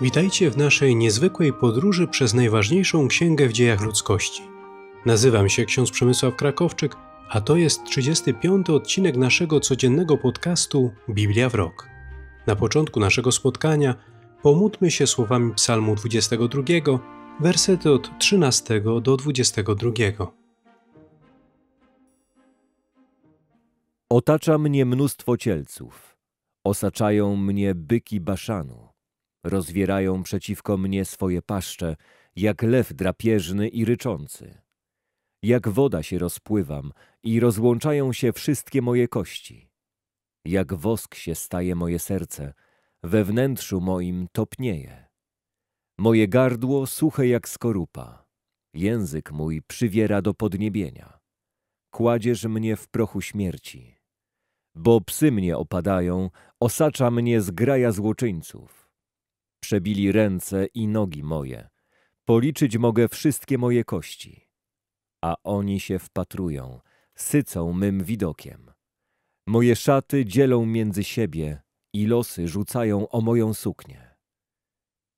Witajcie w naszej niezwykłej podróży przez najważniejszą księgę w dziejach ludzkości. Nazywam się ksiądz Przemysław Krakowczyk, a to jest 35. odcinek naszego codziennego podcastu Biblia w rok. Na początku naszego spotkania pomódlmy się słowami Psalmu 22, wersety od 13 do 22. Otacza mnie mnóstwo cielców, osaczają mnie byki baszanu Rozwierają przeciwko mnie swoje paszcze, jak lew drapieżny i ryczący. Jak woda się rozpływam i rozłączają się wszystkie moje kości. Jak wosk się staje moje serce, we wnętrzu moim topnieje. Moje gardło suche jak skorupa, język mój przywiera do podniebienia. Kładziesz mnie w prochu śmierci. Bo psy mnie opadają, osacza mnie zgraja złoczyńców. Przebili ręce i nogi moje. Policzyć mogę wszystkie moje kości. A oni się wpatrują, sycą mym widokiem. Moje szaty dzielą między siebie i losy rzucają o moją suknię.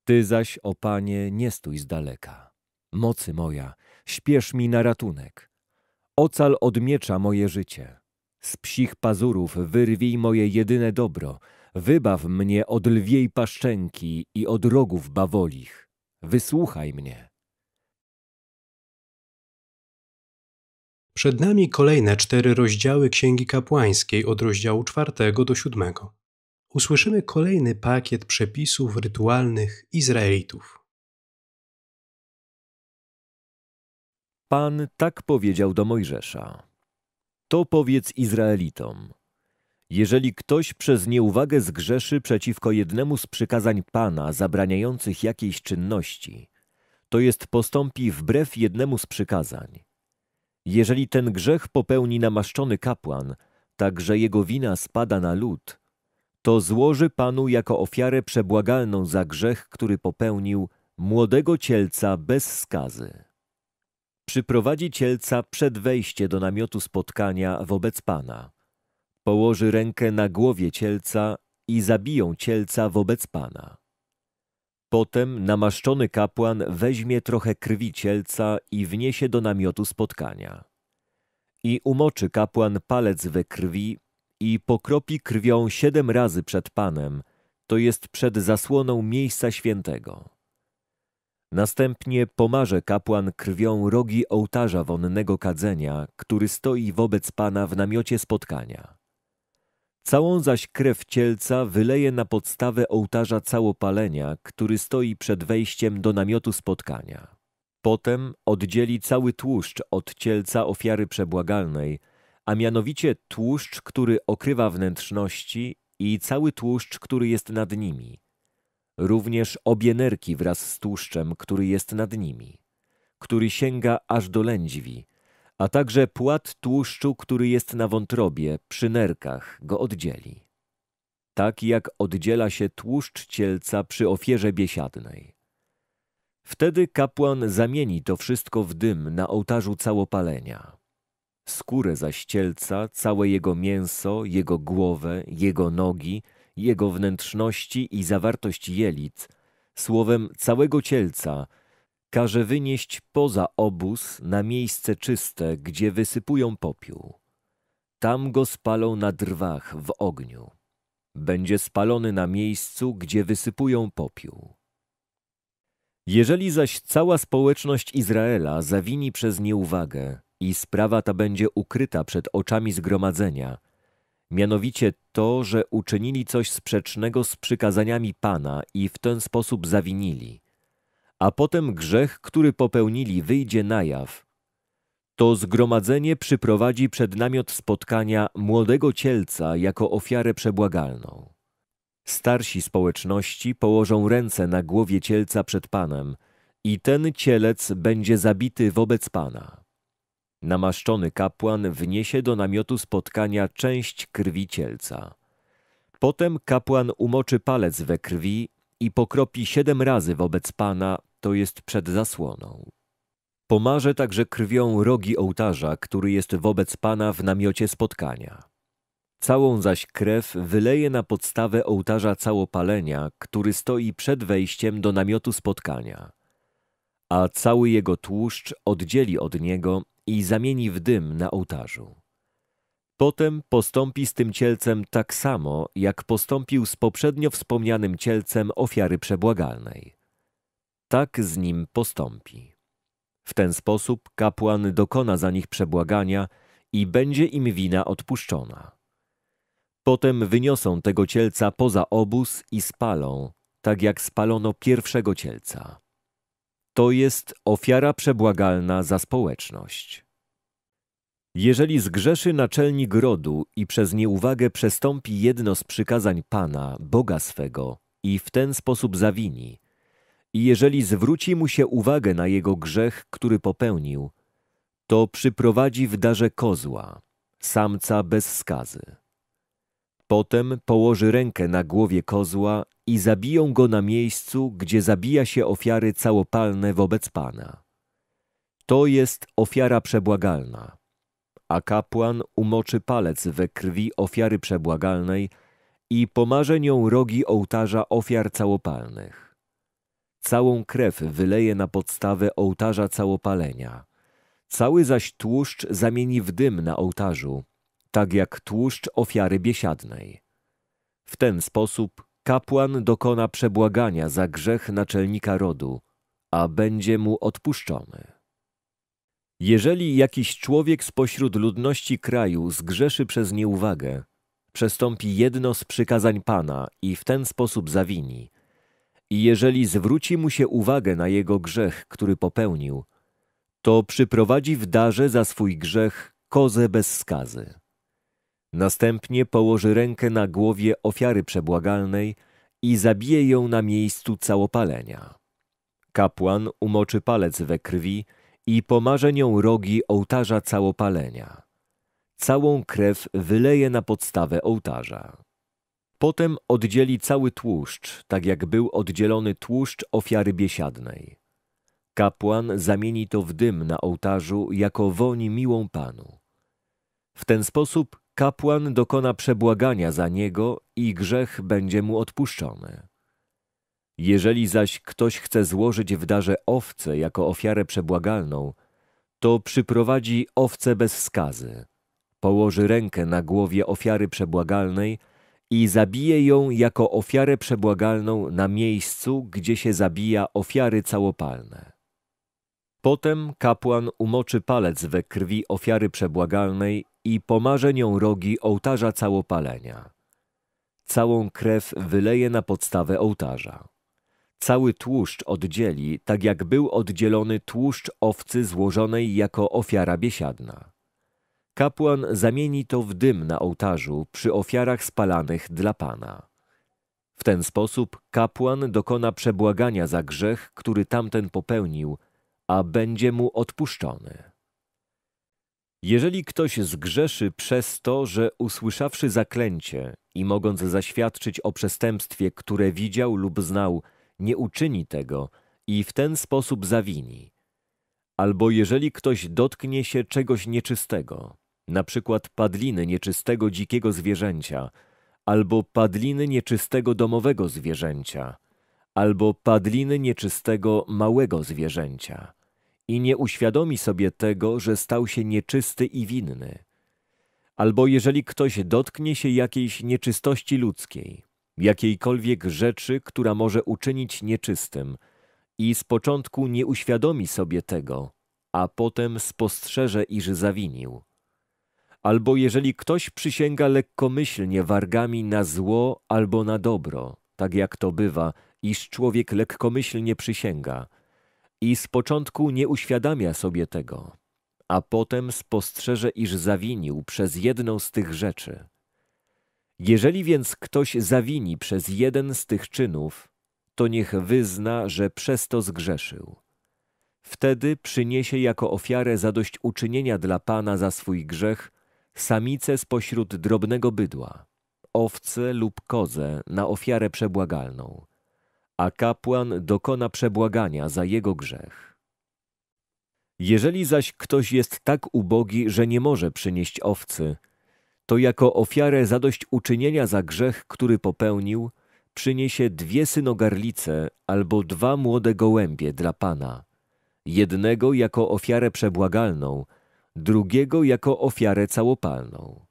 Ty zaś, o Panie, nie stój z daleka. Mocy moja, śpiesz mi na ratunek. Ocal od miecza moje życie. Z psich pazurów wyrwij moje jedyne dobro, Wybaw mnie od lwiej paszczęki i od rogów bawolich. Wysłuchaj mnie. Przed nami kolejne cztery rozdziały Księgi Kapłańskiej od rozdziału czwartego do siódmego. Usłyszymy kolejny pakiet przepisów rytualnych Izraelitów. Pan tak powiedział do Mojżesza. To powiedz Izraelitom. Jeżeli ktoś przez nieuwagę zgrzeszy przeciwko jednemu z przykazań Pana zabraniających jakiejś czynności, to jest postąpi wbrew jednemu z przykazań. Jeżeli ten grzech popełni namaszczony kapłan, tak że jego wina spada na lud, to złoży Panu jako ofiarę przebłagalną za grzech, który popełnił, młodego cielca bez skazy. Przyprowadzi cielca przed wejście do namiotu spotkania wobec Pana Położy rękę na głowie cielca i zabiją cielca wobec Pana. Potem namaszczony kapłan weźmie trochę krwi cielca i wniesie do namiotu spotkania. I umoczy kapłan palec we krwi i pokropi krwią siedem razy przed Panem, to jest przed zasłoną miejsca świętego. Następnie pomarze kapłan krwią rogi ołtarza wonnego kadzenia, który stoi wobec Pana w namiocie spotkania. Całą zaś krew cielca wyleje na podstawę ołtarza całopalenia, który stoi przed wejściem do namiotu spotkania. Potem oddzieli cały tłuszcz od cielca ofiary przebłagalnej, a mianowicie tłuszcz, który okrywa wnętrzności i cały tłuszcz, który jest nad nimi. Również obie nerki wraz z tłuszczem, który jest nad nimi, który sięga aż do lędźwi, a także płat tłuszczu, który jest na wątrobie, przy nerkach, go oddzieli. Tak jak oddziela się tłuszcz cielca przy ofierze biesiadnej. Wtedy kapłan zamieni to wszystko w dym na ołtarzu całopalenia. Skórę zaś cielca, całe jego mięso, jego głowę, jego nogi, jego wnętrzności i zawartość jelit, słowem całego cielca – Każe wynieść poza obóz na miejsce czyste, gdzie wysypują popiół. Tam go spalą na drwach w ogniu. Będzie spalony na miejscu, gdzie wysypują popiół. Jeżeli zaś cała społeczność Izraela zawini przez nieuwagę i sprawa ta będzie ukryta przed oczami zgromadzenia, mianowicie to, że uczynili coś sprzecznego z przykazaniami Pana i w ten sposób zawinili – a potem grzech, który popełnili, wyjdzie na jaw, to zgromadzenie przyprowadzi przed namiot spotkania młodego cielca jako ofiarę przebłagalną. Starsi społeczności położą ręce na głowie cielca przed Panem i ten cielec będzie zabity wobec Pana. Namaszczony kapłan wniesie do namiotu spotkania część krwi cielca. Potem kapłan umoczy palec we krwi i pokropi siedem razy wobec Pana to jest przed zasłoną. Pomarze także krwią rogi ołtarza, który jest wobec Pana w namiocie spotkania. Całą zaś krew wyleje na podstawę ołtarza całopalenia, który stoi przed wejściem do namiotu spotkania. A cały jego tłuszcz oddzieli od niego i zamieni w dym na ołtarzu. Potem postąpi z tym cielcem tak samo, jak postąpił z poprzednio wspomnianym cielcem ofiary przebłagalnej tak z nim postąpi. W ten sposób kapłan dokona za nich przebłagania i będzie im wina odpuszczona. Potem wyniosą tego cielca poza obóz i spalą, tak jak spalono pierwszego cielca. To jest ofiara przebłagalna za społeczność. Jeżeli zgrzeszy naczelnik rodu i przez nieuwagę przestąpi jedno z przykazań Pana, Boga swego, i w ten sposób zawini – i jeżeli zwróci mu się uwagę na jego grzech, który popełnił, to przyprowadzi w darze kozła, samca bez skazy. Potem położy rękę na głowie kozła i zabiją go na miejscu, gdzie zabija się ofiary całopalne wobec Pana. To jest ofiara przebłagalna. A kapłan umoczy palec we krwi ofiary przebłagalnej i pomarze nią rogi ołtarza ofiar całopalnych. Całą krew wyleje na podstawę ołtarza całopalenia. Cały zaś tłuszcz zamieni w dym na ołtarzu, tak jak tłuszcz ofiary biesiadnej. W ten sposób kapłan dokona przebłagania za grzech naczelnika rodu, a będzie mu odpuszczony. Jeżeli jakiś człowiek spośród ludności kraju zgrzeszy przez nieuwagę, przestąpi jedno z przykazań Pana i w ten sposób zawini – i jeżeli zwróci mu się uwagę na jego grzech, który popełnił, to przyprowadzi w darze za swój grzech kozę bez skazy. Następnie położy rękę na głowie ofiary przebłagalnej i zabije ją na miejscu całopalenia. Kapłan umoczy palec we krwi i pomarze nią rogi ołtarza całopalenia. Całą krew wyleje na podstawę ołtarza. Potem oddzieli cały tłuszcz, tak jak był oddzielony tłuszcz ofiary biesiadnej. Kapłan zamieni to w dym na ołtarzu jako woń miłą Panu. W ten sposób kapłan dokona przebłagania za niego i grzech będzie mu odpuszczony. Jeżeli zaś ktoś chce złożyć w darze owce jako ofiarę przebłagalną, to przyprowadzi owce bez skazy, położy rękę na głowie ofiary przebłagalnej i zabije ją jako ofiarę przebłagalną na miejscu, gdzie się zabija ofiary całopalne. Potem kapłan umoczy palec we krwi ofiary przebłagalnej i pomarze nią rogi ołtarza całopalenia. Całą krew wyleje na podstawę ołtarza. Cały tłuszcz oddzieli, tak jak był oddzielony tłuszcz owcy złożonej jako ofiara biesiadna. Kapłan zamieni to w dym na ołtarzu przy ofiarach spalanych dla Pana. W ten sposób kapłan dokona przebłagania za grzech, który tamten popełnił, a będzie mu odpuszczony. Jeżeli ktoś zgrzeszy przez to, że usłyszawszy zaklęcie i mogąc zaświadczyć o przestępstwie, które widział lub znał, nie uczyni tego i w ten sposób zawini, albo jeżeli ktoś dotknie się czegoś nieczystego, na przykład padliny nieczystego dzikiego zwierzęcia, albo padliny nieczystego domowego zwierzęcia, albo padliny nieczystego małego zwierzęcia, i nie uświadomi sobie tego, że stał się nieczysty i winny. Albo jeżeli ktoś dotknie się jakiejś nieczystości ludzkiej, jakiejkolwiek rzeczy, która może uczynić nieczystym, i z początku nie uświadomi sobie tego, a potem spostrzeże, iż zawinił albo jeżeli ktoś przysięga lekkomyślnie wargami na zło albo na dobro, tak jak to bywa, iż człowiek lekkomyślnie przysięga i z początku nie uświadamia sobie tego, a potem spostrzeże, iż zawinił przez jedną z tych rzeczy. Jeżeli więc ktoś zawini przez jeden z tych czynów, to niech wyzna, że przez to zgrzeszył. Wtedy przyniesie jako ofiarę zadośćuczynienia dla Pana za swój grzech samice spośród drobnego bydła, owce lub kozę na ofiarę przebłagalną, a kapłan dokona przebłagania za jego grzech. Jeżeli zaś ktoś jest tak ubogi, że nie może przynieść owcy, to jako ofiarę zadośćuczynienia za grzech, który popełnił, przyniesie dwie synogarlice albo dwa młode gołębie dla Pana, jednego jako ofiarę przebłagalną, drugiego jako ofiarę całopalną.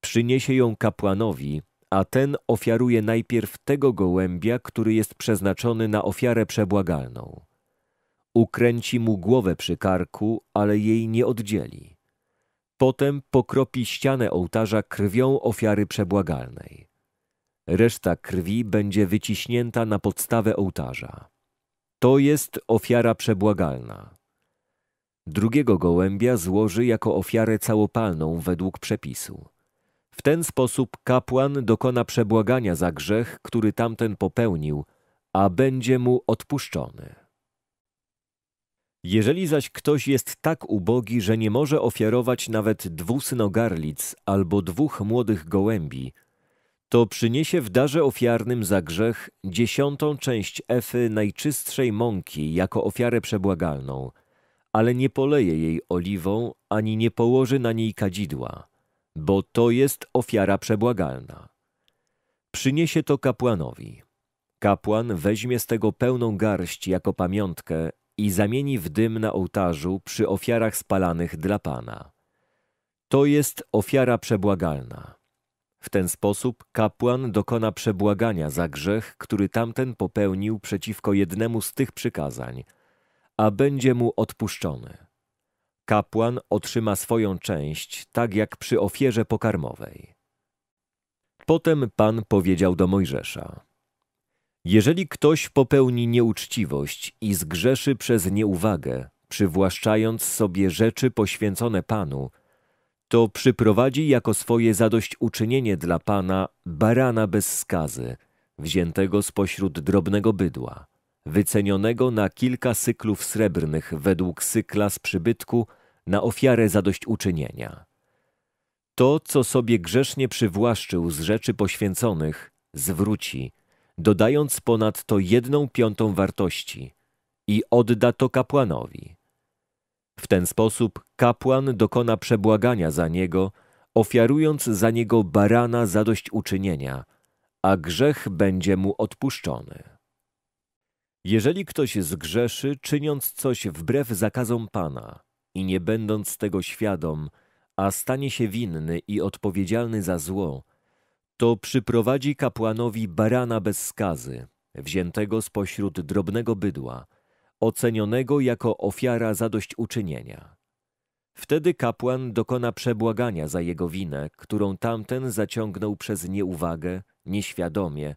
Przyniesie ją kapłanowi, a ten ofiaruje najpierw tego gołębia, który jest przeznaczony na ofiarę przebłagalną. Ukręci mu głowę przy karku, ale jej nie oddzieli. Potem pokropi ścianę ołtarza krwią ofiary przebłagalnej. Reszta krwi będzie wyciśnięta na podstawę ołtarza. To jest ofiara przebłagalna. Drugiego gołębia złoży jako ofiarę całopalną według przepisu. W ten sposób kapłan dokona przebłagania za grzech, który tamten popełnił, a będzie mu odpuszczony. Jeżeli zaś ktoś jest tak ubogi, że nie może ofiarować nawet dwóch synogarlic albo dwóch młodych gołębi, to przyniesie w darze ofiarnym za grzech dziesiątą część efy najczystszej mąki jako ofiarę przebłagalną – ale nie poleje jej oliwą, ani nie położy na niej kadzidła, bo to jest ofiara przebłagalna. Przyniesie to kapłanowi. Kapłan weźmie z tego pełną garść jako pamiątkę i zamieni w dym na ołtarzu przy ofiarach spalanych dla Pana. To jest ofiara przebłagalna. W ten sposób kapłan dokona przebłagania za grzech, który tamten popełnił przeciwko jednemu z tych przykazań – a będzie mu odpuszczony. Kapłan otrzyma swoją część, tak jak przy ofierze pokarmowej. Potem Pan powiedział do Mojżesza: Jeżeli ktoś popełni nieuczciwość i zgrzeszy przez nieuwagę, przywłaszczając sobie rzeczy poświęcone Panu, to przyprowadzi jako swoje zadośćuczynienie dla Pana barana bez skazy, wziętego spośród drobnego bydła wycenionego na kilka cyklów srebrnych według sykla z przybytku na ofiarę zadośćuczynienia. To, co sobie grzesznie przywłaszczył z rzeczy poświęconych, zwróci, dodając ponadto jedną piątą wartości i odda to kapłanowi. W ten sposób kapłan dokona przebłagania za niego, ofiarując za niego barana zadośćuczynienia, a grzech będzie mu odpuszczony. Jeżeli ktoś zgrzeszy, czyniąc coś wbrew zakazom Pana i nie będąc tego świadom, a stanie się winny i odpowiedzialny za zło, to przyprowadzi kapłanowi barana bez skazy, wziętego spośród drobnego bydła, ocenionego jako ofiara zadośćuczynienia. Wtedy kapłan dokona przebłagania za jego winę, którą tamten zaciągnął przez nieuwagę, nieświadomie,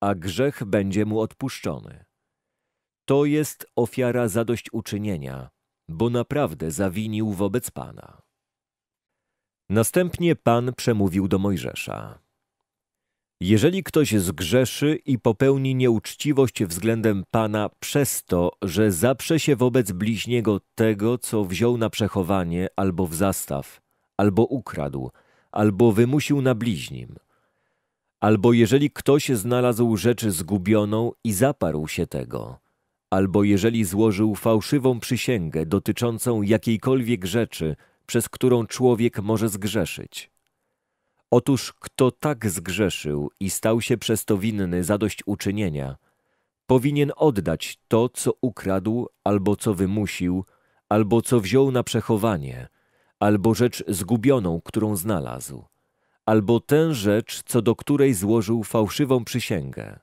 a grzech będzie mu odpuszczony. To jest ofiara zadośćuczynienia, bo naprawdę zawinił wobec Pana. Następnie Pan przemówił do Mojżesza. Jeżeli ktoś zgrzeszy i popełni nieuczciwość względem Pana przez to, że zaprze się wobec bliźniego tego, co wziął na przechowanie albo w zastaw, albo ukradł, albo wymusił na bliźnim, albo jeżeli ktoś znalazł rzecz zgubioną i zaparł się tego, albo jeżeli złożył fałszywą przysięgę dotyczącą jakiejkolwiek rzeczy, przez którą człowiek może zgrzeszyć. Otóż kto tak zgrzeszył i stał się przez to winny zadośćuczynienia, powinien oddać to, co ukradł, albo co wymusił, albo co wziął na przechowanie, albo rzecz zgubioną, którą znalazł, albo tę rzecz, co do której złożył fałszywą przysięgę.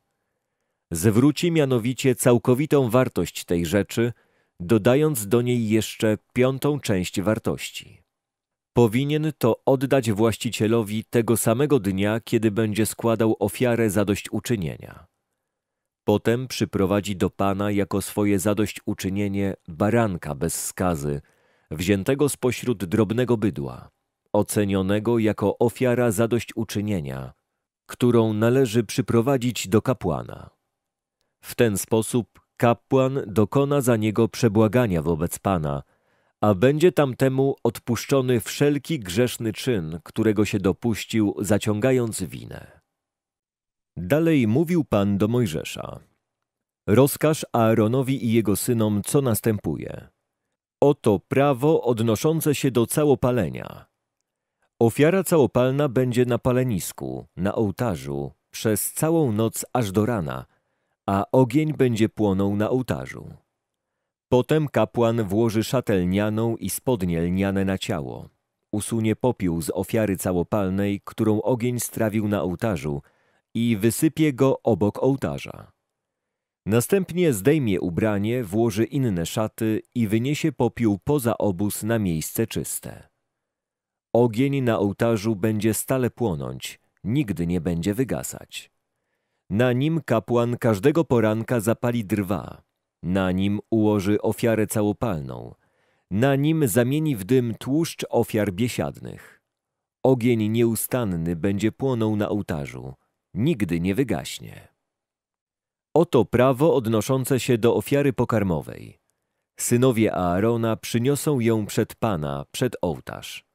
Zwróci mianowicie całkowitą wartość tej rzeczy, dodając do niej jeszcze piątą część wartości. Powinien to oddać właścicielowi tego samego dnia, kiedy będzie składał ofiarę zadośćuczynienia. Potem przyprowadzi do Pana jako swoje zadośćuczynienie baranka bez skazy, wziętego spośród drobnego bydła, ocenionego jako ofiara zadośćuczynienia, którą należy przyprowadzić do kapłana. W ten sposób kapłan dokona za niego przebłagania wobec Pana, a będzie tamtemu odpuszczony wszelki grzeszny czyn, którego się dopuścił, zaciągając winę. Dalej mówił Pan do Mojżesza. Rozkaż Aaronowi i jego synom, co następuje. Oto prawo odnoszące się do całopalenia. Ofiara całopalna będzie na palenisku, na ołtarzu, przez całą noc aż do rana – a ogień będzie płonął na ołtarzu. Potem kapłan włoży szatelnianą i spodnie lniane na ciało. Usunie popiół z ofiary całopalnej, którą ogień strawił na ołtarzu i wysypie go obok ołtarza. Następnie zdejmie ubranie, włoży inne szaty i wyniesie popiół poza obóz na miejsce czyste. Ogień na ołtarzu będzie stale płonąć, nigdy nie będzie wygasać. Na nim kapłan każdego poranka zapali drwa, na nim ułoży ofiarę całopalną, na nim zamieni w dym tłuszcz ofiar biesiadnych. Ogień nieustanny będzie płonął na ołtarzu, nigdy nie wygaśnie. Oto prawo odnoszące się do ofiary pokarmowej. Synowie Aarona przyniosą ją przed Pana, przed ołtarz.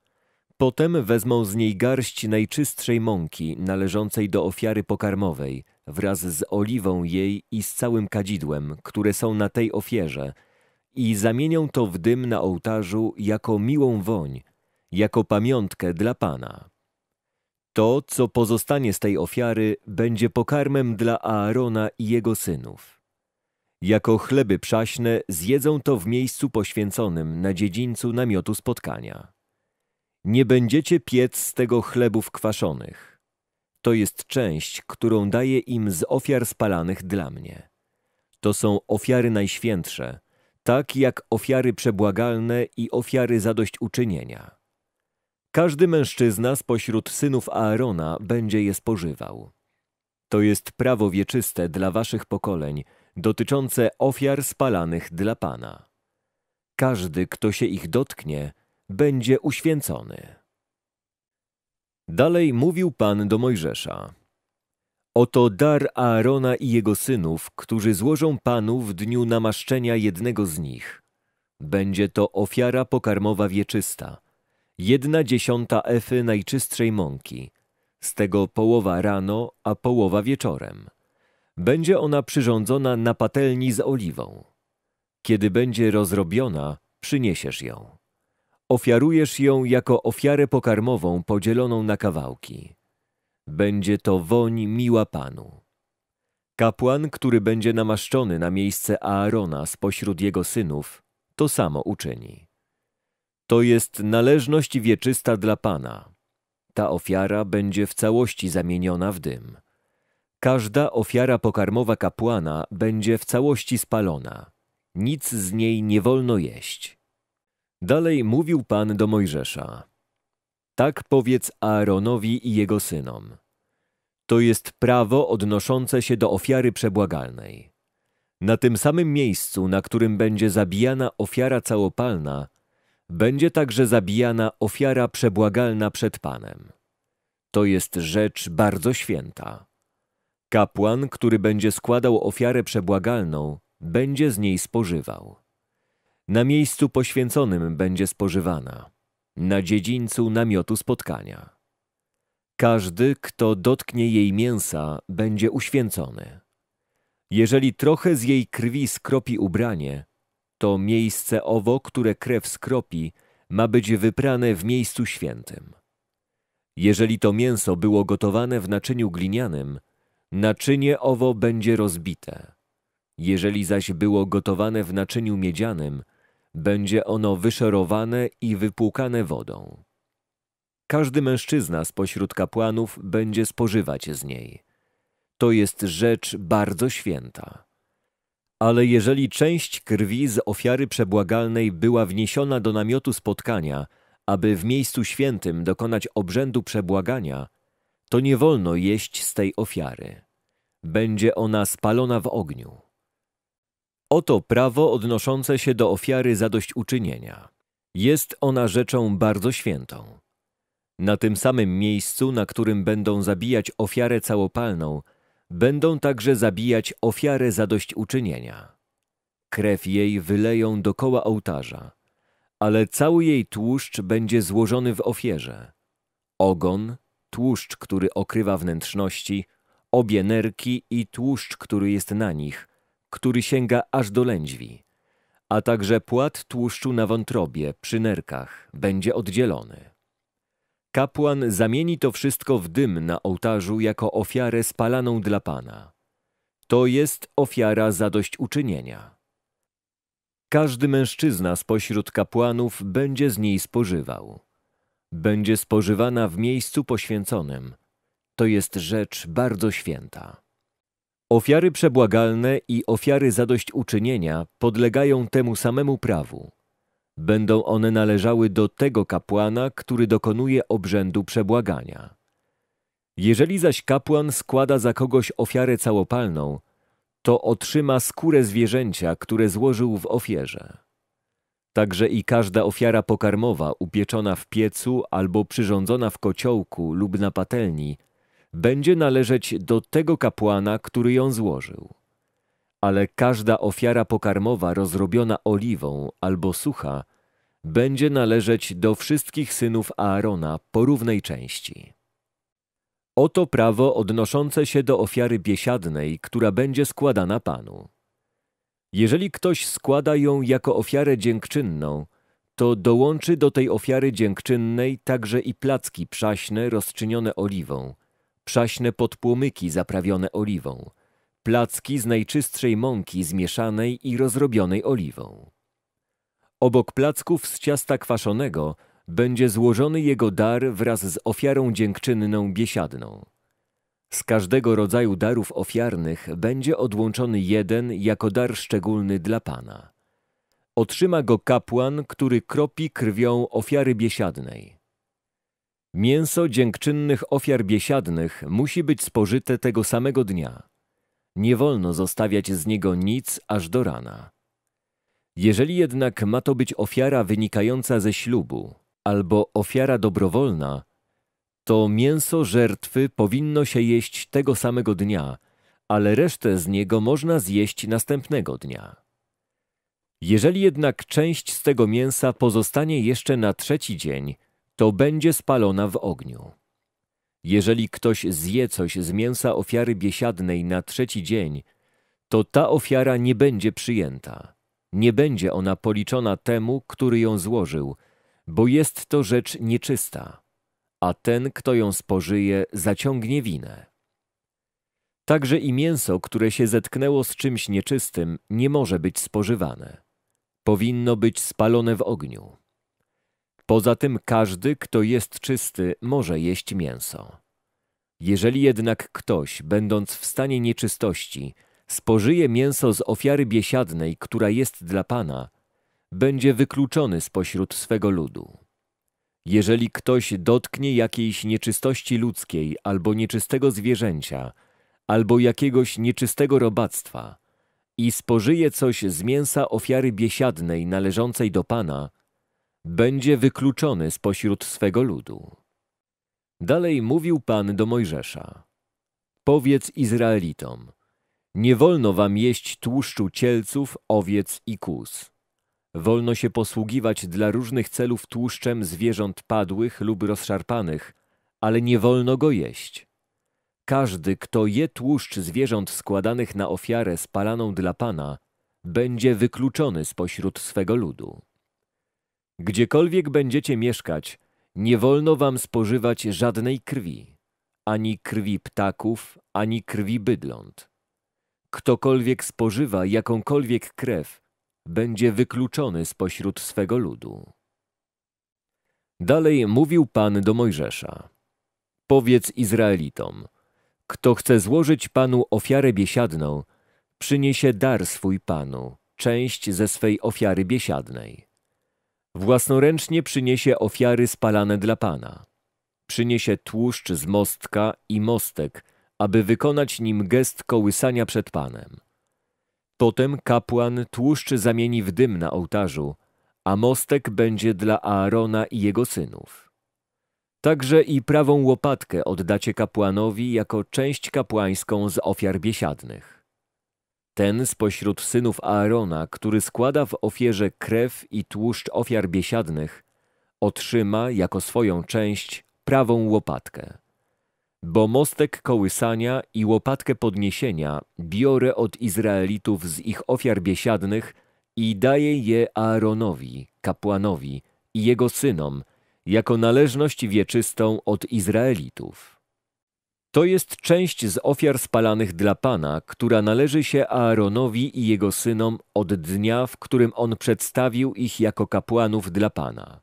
Potem wezmą z niej garść najczystszej mąki należącej do ofiary pokarmowej wraz z oliwą jej i z całym kadzidłem, które są na tej ofierze, i zamienią to w dym na ołtarzu jako miłą woń, jako pamiątkę dla Pana. To, co pozostanie z tej ofiary, będzie pokarmem dla Aarona i jego synów. Jako chleby przaśne zjedzą to w miejscu poświęconym na dziedzińcu namiotu spotkania. Nie będziecie piec z tego chlebów kwaszonych to jest część, którą daję im z ofiar spalanych dla mnie. To są ofiary najświętsze, tak jak ofiary przebłagalne i ofiary zadośćuczynienia. Każdy mężczyzna spośród synów Aarona będzie je spożywał. To jest prawo wieczyste dla waszych pokoleń, dotyczące ofiar spalanych dla Pana. Każdy, kto się ich dotknie, będzie uświęcony. Dalej mówił Pan do Mojżesza. Oto dar Aarona i jego synów, którzy złożą Panu w dniu namaszczenia jednego z nich. Będzie to ofiara pokarmowa wieczysta, jedna dziesiąta efy najczystszej mąki, z tego połowa rano, a połowa wieczorem. Będzie ona przyrządzona na patelni z oliwą. Kiedy będzie rozrobiona, przyniesiesz ją ofiarujesz ją jako ofiarę pokarmową podzieloną na kawałki. Będzie to woń miła Panu. Kapłan, który będzie namaszczony na miejsce Aarona spośród jego synów, to samo uczyni. To jest należność wieczysta dla Pana. Ta ofiara będzie w całości zamieniona w dym. Każda ofiara pokarmowa kapłana będzie w całości spalona. Nic z niej nie wolno jeść. Dalej mówił Pan do Mojżesza. Tak powiedz Aaronowi i jego synom. To jest prawo odnoszące się do ofiary przebłagalnej. Na tym samym miejscu, na którym będzie zabijana ofiara całopalna, będzie także zabijana ofiara przebłagalna przed Panem. To jest rzecz bardzo święta. Kapłan, który będzie składał ofiarę przebłagalną, będzie z niej spożywał. Na miejscu poświęconym będzie spożywana, na dziedzińcu namiotu spotkania. Każdy, kto dotknie jej mięsa, będzie uświęcony. Jeżeli trochę z jej krwi skropi ubranie, to miejsce owo, które krew skropi, ma być wyprane w miejscu świętym. Jeżeli to mięso było gotowane w naczyniu glinianym, naczynie owo będzie rozbite. Jeżeli zaś było gotowane w naczyniu miedzianym, będzie ono wyszerowane i wypłukane wodą. Każdy mężczyzna spośród kapłanów będzie spożywać z niej. To jest rzecz bardzo święta. Ale jeżeli część krwi z ofiary przebłagalnej była wniesiona do namiotu spotkania, aby w miejscu świętym dokonać obrzędu przebłagania, to nie wolno jeść z tej ofiary. Będzie ona spalona w ogniu. Oto prawo odnoszące się do ofiary zadośćuczynienia. Jest ona rzeczą bardzo świętą. Na tym samym miejscu, na którym będą zabijać ofiarę całopalną, będą także zabijać ofiarę zadośćuczynienia. Krew jej wyleją dokoła ołtarza, ale cały jej tłuszcz będzie złożony w ofierze. Ogon, tłuszcz, który okrywa wnętrzności, obie nerki i tłuszcz, który jest na nich – który sięga aż do lędźwi, a także płat tłuszczu na wątrobie przy nerkach będzie oddzielony. Kapłan zamieni to wszystko w dym na ołtarzu jako ofiarę spalaną dla Pana. To jest ofiara zadośćuczynienia. Każdy mężczyzna spośród kapłanów będzie z niej spożywał. Będzie spożywana w miejscu poświęconym. To jest rzecz bardzo święta. Ofiary przebłagalne i ofiary zadośćuczynienia podlegają temu samemu prawu. Będą one należały do tego kapłana, który dokonuje obrzędu przebłagania. Jeżeli zaś kapłan składa za kogoś ofiarę całopalną, to otrzyma skórę zwierzęcia, które złożył w ofierze. Także i każda ofiara pokarmowa upieczona w piecu albo przyrządzona w kociołku lub na patelni – będzie należeć do tego kapłana, który ją złożył. Ale każda ofiara pokarmowa rozrobiona oliwą albo sucha będzie należeć do wszystkich synów Aarona po równej części. Oto prawo odnoszące się do ofiary biesiadnej, która będzie składana Panu. Jeżeli ktoś składa ją jako ofiarę dziękczynną, to dołączy do tej ofiary dziękczynnej także i placki przaśne rozczynione oliwą, przaśne podpłomyki zaprawione oliwą, placki z najczystszej mąki zmieszanej i rozrobionej oliwą. Obok placków z ciasta kwaszonego będzie złożony jego dar wraz z ofiarą dziękczynną biesiadną. Z każdego rodzaju darów ofiarnych będzie odłączony jeden jako dar szczególny dla Pana. Otrzyma go kapłan, który kropi krwią ofiary biesiadnej. Mięso dziękczynnych ofiar biesiadnych musi być spożyte tego samego dnia. Nie wolno zostawiać z niego nic aż do rana. Jeżeli jednak ma to być ofiara wynikająca ze ślubu albo ofiara dobrowolna, to mięso żertwy powinno się jeść tego samego dnia, ale resztę z niego można zjeść następnego dnia. Jeżeli jednak część z tego mięsa pozostanie jeszcze na trzeci dzień, to będzie spalona w ogniu. Jeżeli ktoś zje coś z mięsa ofiary biesiadnej na trzeci dzień, to ta ofiara nie będzie przyjęta. Nie będzie ona policzona temu, który ją złożył, bo jest to rzecz nieczysta, a ten, kto ją spożyje, zaciągnie winę. Także i mięso, które się zetknęło z czymś nieczystym, nie może być spożywane. Powinno być spalone w ogniu. Poza tym każdy, kto jest czysty, może jeść mięso. Jeżeli jednak ktoś, będąc w stanie nieczystości, spożyje mięso z ofiary biesiadnej, która jest dla Pana, będzie wykluczony spośród swego ludu. Jeżeli ktoś dotknie jakiejś nieczystości ludzkiej albo nieczystego zwierzęcia, albo jakiegoś nieczystego robactwa i spożyje coś z mięsa ofiary biesiadnej należącej do Pana – będzie wykluczony spośród swego ludu. Dalej mówił Pan do Mojżesza. Powiedz Izraelitom, nie wolno wam jeść tłuszczu cielców, owiec i kóz. Wolno się posługiwać dla różnych celów tłuszczem zwierząt padłych lub rozszarpanych, ale nie wolno go jeść. Każdy, kto je tłuszcz zwierząt składanych na ofiarę spalaną dla Pana, będzie wykluczony spośród swego ludu. Gdziekolwiek będziecie mieszkać, nie wolno wam spożywać żadnej krwi, ani krwi ptaków, ani krwi bydląt. Ktokolwiek spożywa jakąkolwiek krew, będzie wykluczony spośród swego ludu. Dalej mówił Pan do Mojżesza. Powiedz Izraelitom, kto chce złożyć Panu ofiarę biesiadną, przyniesie dar swój Panu, część ze swej ofiary biesiadnej własnoręcznie przyniesie ofiary spalane dla Pana. Przyniesie tłuszcz z mostka i mostek, aby wykonać nim gest kołysania przed Panem. Potem kapłan tłuszcz zamieni w dym na ołtarzu, a mostek będzie dla Aarona i jego synów. Także i prawą łopatkę oddacie kapłanowi jako część kapłańską z ofiar biesiadnych. Ten spośród synów Aarona, który składa w ofierze krew i tłuszcz ofiar biesiadnych, otrzyma jako swoją część prawą łopatkę. Bo mostek kołysania i łopatkę podniesienia biorę od Izraelitów z ich ofiar biesiadnych i daję je Aaronowi, kapłanowi i jego synom, jako należność wieczystą od Izraelitów. To jest część z ofiar spalanych dla Pana, która należy się Aaronowi i jego synom od dnia, w którym on przedstawił ich jako kapłanów dla Pana.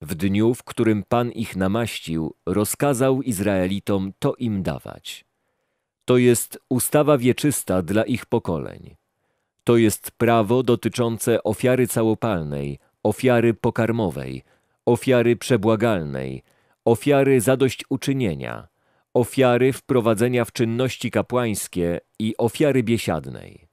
W dniu, w którym Pan ich namaścił, rozkazał Izraelitom to im dawać. To jest ustawa wieczysta dla ich pokoleń. To jest prawo dotyczące ofiary całopalnej, ofiary pokarmowej, ofiary przebłagalnej, ofiary zadośćuczynienia – ofiary wprowadzenia w czynności kapłańskie i ofiary biesiadnej.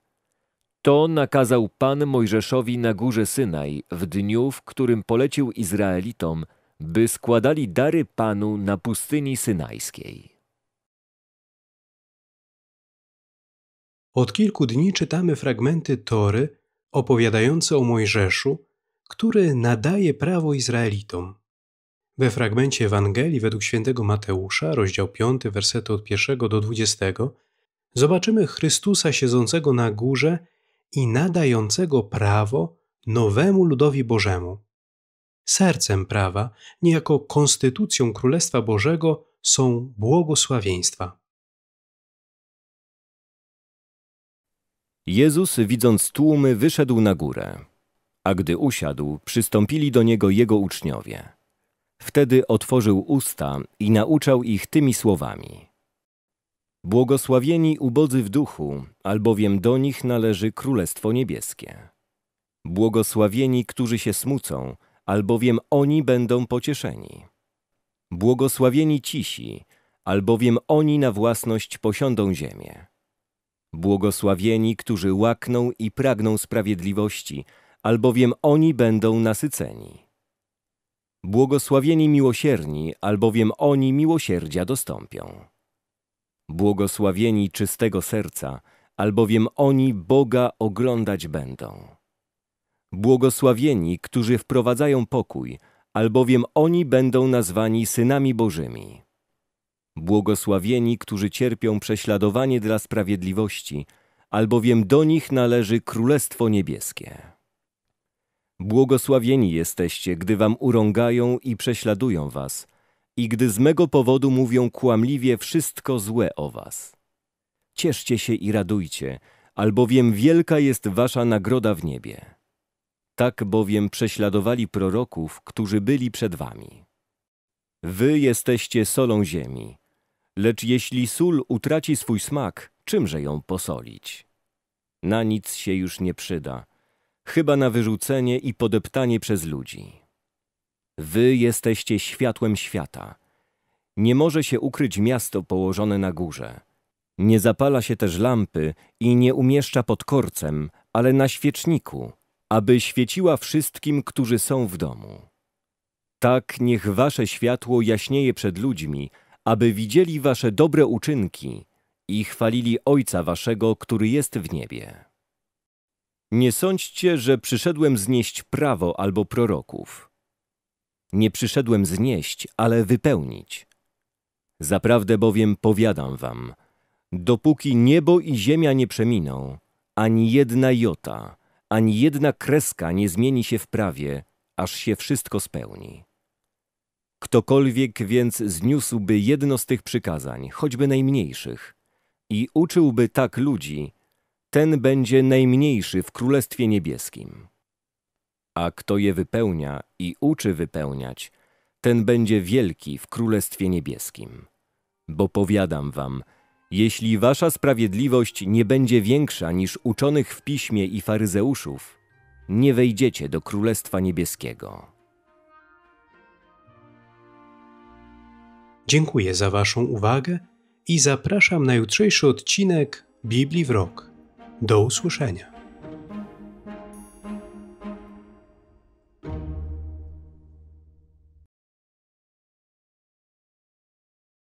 To nakazał Pan Mojżeszowi na górze Synaj w dniu, w którym polecił Izraelitom, by składali dary Panu na pustyni synajskiej. Od kilku dni czytamy fragmenty Tory opowiadające o Mojżeszu, który nadaje prawo Izraelitom. We fragmencie Ewangelii według świętego Mateusza, rozdział 5, wersety od 1 do 20, zobaczymy Chrystusa siedzącego na górze i nadającego prawo nowemu ludowi Bożemu. Sercem prawa, niejako konstytucją Królestwa Bożego, są błogosławieństwa. Jezus, widząc tłumy, wyszedł na górę, a gdy usiadł, przystąpili do niego jego uczniowie. Wtedy otworzył usta i nauczał ich tymi słowami. Błogosławieni ubodzy w duchu, albowiem do nich należy Królestwo Niebieskie. Błogosławieni, którzy się smucą, albowiem oni będą pocieszeni. Błogosławieni cisi, albowiem oni na własność posiądą ziemię. Błogosławieni, którzy łakną i pragną sprawiedliwości, albowiem oni będą nasyceni. Błogosławieni miłosierni, albowiem oni miłosierdzia dostąpią. Błogosławieni czystego serca, albowiem oni Boga oglądać będą. Błogosławieni, którzy wprowadzają pokój, albowiem oni będą nazwani synami Bożymi. Błogosławieni, którzy cierpią prześladowanie dla sprawiedliwości, albowiem do nich należy Królestwo Niebieskie. Błogosławieni jesteście, gdy wam urągają i prześladują was, i gdy z mego powodu mówią kłamliwie wszystko złe o was. Cieszcie się i radujcie, albowiem wielka jest wasza nagroda w niebie. Tak bowiem prześladowali proroków, którzy byli przed wami. Wy jesteście solą ziemi, lecz jeśli sól utraci swój smak, czymże ją posolić? Na nic się już nie przyda – chyba na wyrzucenie i podeptanie przez ludzi. Wy jesteście światłem świata. Nie może się ukryć miasto położone na górze. Nie zapala się też lampy i nie umieszcza pod korcem, ale na świeczniku, aby świeciła wszystkim, którzy są w domu. Tak niech wasze światło jaśnieje przed ludźmi, aby widzieli wasze dobre uczynki i chwalili Ojca waszego, który jest w niebie. Nie sądźcie, że przyszedłem znieść prawo albo proroków. Nie przyszedłem znieść, ale wypełnić. Zaprawdę bowiem powiadam wam, dopóki niebo i ziemia nie przeminą, ani jedna jota, ani jedna kreska nie zmieni się w prawie, aż się wszystko spełni. Ktokolwiek więc zniósłby jedno z tych przykazań, choćby najmniejszych, i uczyłby tak ludzi, ten będzie najmniejszy w Królestwie Niebieskim. A kto je wypełnia i uczy wypełniać, ten będzie wielki w Królestwie Niebieskim. Bo powiadam wam, jeśli wasza sprawiedliwość nie będzie większa niż uczonych w piśmie i faryzeuszów, nie wejdziecie do Królestwa Niebieskiego. Dziękuję za Waszą uwagę i zapraszam na jutrzejszy odcinek Biblii w Rok. Do usłyszenia.